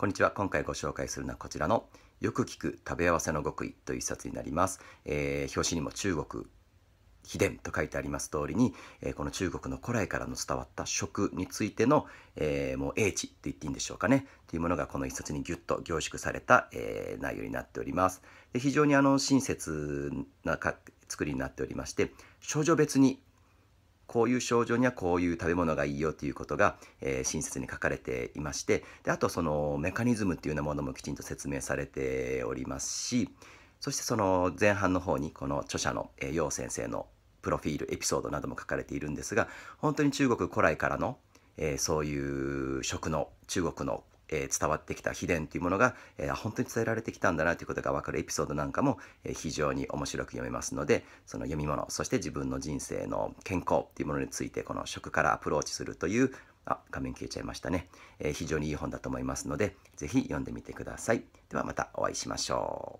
こんにちは。今回ご紹介するのはこちらのよく聞く食べ合わせの極意という一冊になります。えー、表紙にも中国秘伝と書いてあります通りに、えー、この中国の古来からの伝わった食についての、えー、もう英知って言っていいんでしょうかねというものがこの一冊にギュッと凝縮された、えー、内容になっておりますで非常にあの親切な作りになっておりまして少女別にこういう症状にはこういう食べ物がいいよということが、えー、親切に書かれていましてであとそのメカニズムっていうようなものもきちんと説明されておりますしそしてその前半の方にこの著者の楊、えー、先生のプロフィールエピソードなども書かれているんですが本当に中国古来からの、えー、そういう食の中国のえー、伝わってきた秘伝というものが、えー、本当に伝えられてきたんだなということが分かるエピソードなんかも、えー、非常に面白く読めますのでその読み物そして自分の人生の健康というものについてこの食からアプローチするというあ画面消えちゃいましたね、え非常にいい本だと思いますので是非読んでみてくださいではまたお会いしましょう